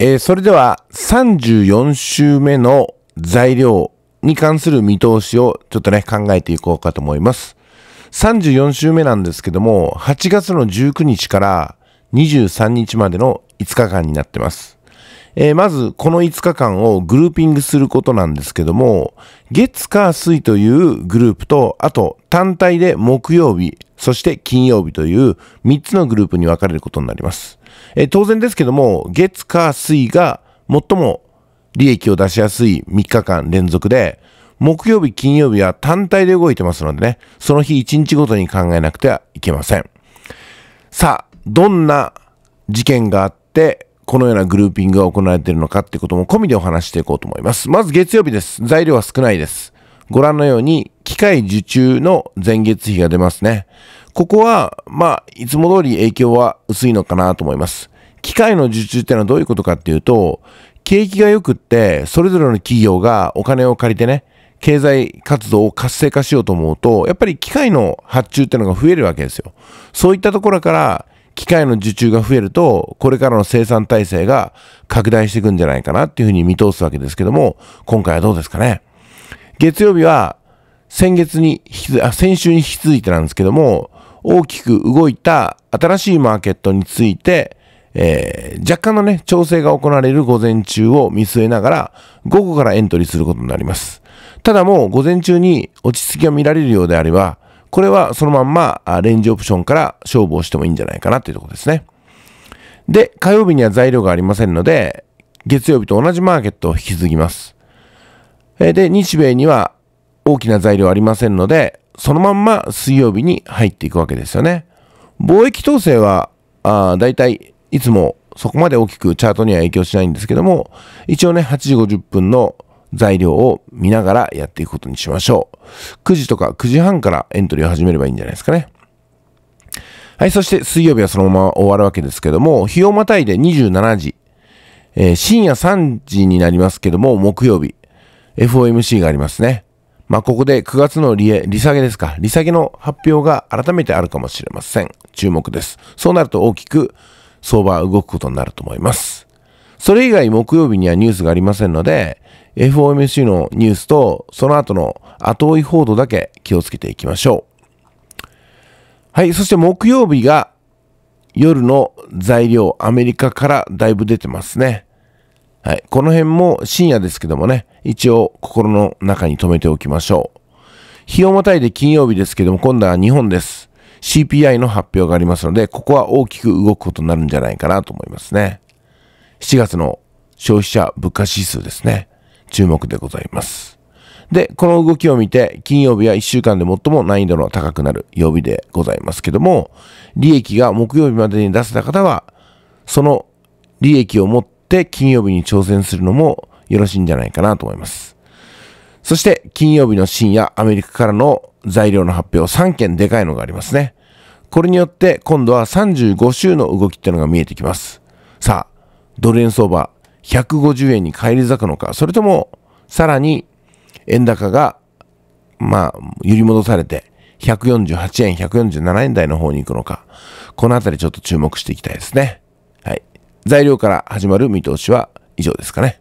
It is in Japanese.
えー、それでは34週目の材料に関する見通しをちょっとね、考えていこうかと思います。34週目なんですけども、8月の19日から23日までの5日間になってます。えー、まず、この5日間をグルーピングすることなんですけども、月火水というグループと、あと単体で木曜日、そして金曜日という3つのグループに分かれることになります。えー、当然ですけども、月、火、水が最も利益を出しやすい3日間連続で、木曜日、金曜日は単体で動いてますのでね、その日1日ごとに考えなくてはいけません。さあ、どんな事件があって、このようなグルーピングが行われているのかってことも込みでお話していこうと思います。まず月曜日です。材料は少ないです。ご覧のように、機械受注の前月比が出ますね。ここは、まあ、いつも通り影響は薄いのかなと思います。機械の受注ってのはどういうことかっていうと、景気が良くって、それぞれの企業がお金を借りてね、経済活動を活性化しようと思うと、やっぱり機械の発注ってのが増えるわけですよ。そういったところから、機械の受注が増えると、これからの生産体制が拡大していくんじゃないかなっていうふうに見通すわけですけども、今回はどうですかね。月曜日は、先月に、あ、先週に引き続いてなんですけども、大きく動いた新しいマーケットについて、えー、若干のね、調整が行われる午前中を見据えながら、午後からエントリーすることになります。ただもう午前中に落ち着きが見られるようであれば、これはそのまんまレンジオプションから勝負をしてもいいんじゃないかなというところですね。で、火曜日には材料がありませんので、月曜日と同じマーケットを引き継ぎます。で、日米には大きな材料ありませんので、そのまんま水曜日に入っていくわけですよね。貿易統制は、あ体いいいつもそこまで大きくチャートには影響しないんですけども、一応ね、8時50分の材料を見ながらやっていくことにしましょう。9時とか9時半からエントリーを始めればいいんじゃないですかね。はい、そして水曜日はそのまま終わるわけですけども、日をまたいで27時、えー、深夜3時になりますけども、木曜日、FOMC がありますね。まあ、ここで9月の利利下げですか。利下げの発表が改めてあるかもしれません。注目です。そうなると大きく相場は動くことになると思います。それ以外木曜日にはニュースがありませんので、FOMC のニュースとその後の後追い報道だけ気をつけていきましょう。はい、そして木曜日が夜の材料アメリカからだいぶ出てますね。はい。この辺も深夜ですけどもね、一応心の中に留めておきましょう。日をまたいで金曜日ですけども、今度は日本です。CPI の発表がありますので、ここは大きく動くことになるんじゃないかなと思いますね。7月の消費者物価指数ですね。注目でございます。で、この動きを見て、金曜日は1週間で最も難易度の高くなる曜日でございますけども、利益が木曜日までに出せた方は、その利益を持ってって金曜日に挑戦するのもよろしいんじゃないかなと思います。そして金曜日の深夜、アメリカからの材料の発表3件でかいのがありますね。これによって今度は35週の動きってのが見えてきます。さあ、ドル円相場150円に返り咲くのか、それともさらに円高が、まあ、揺り戻されて148円、147円台の方に行くのか、このあたりちょっと注目していきたいですね。材料から始まる見通しは以上ですかね。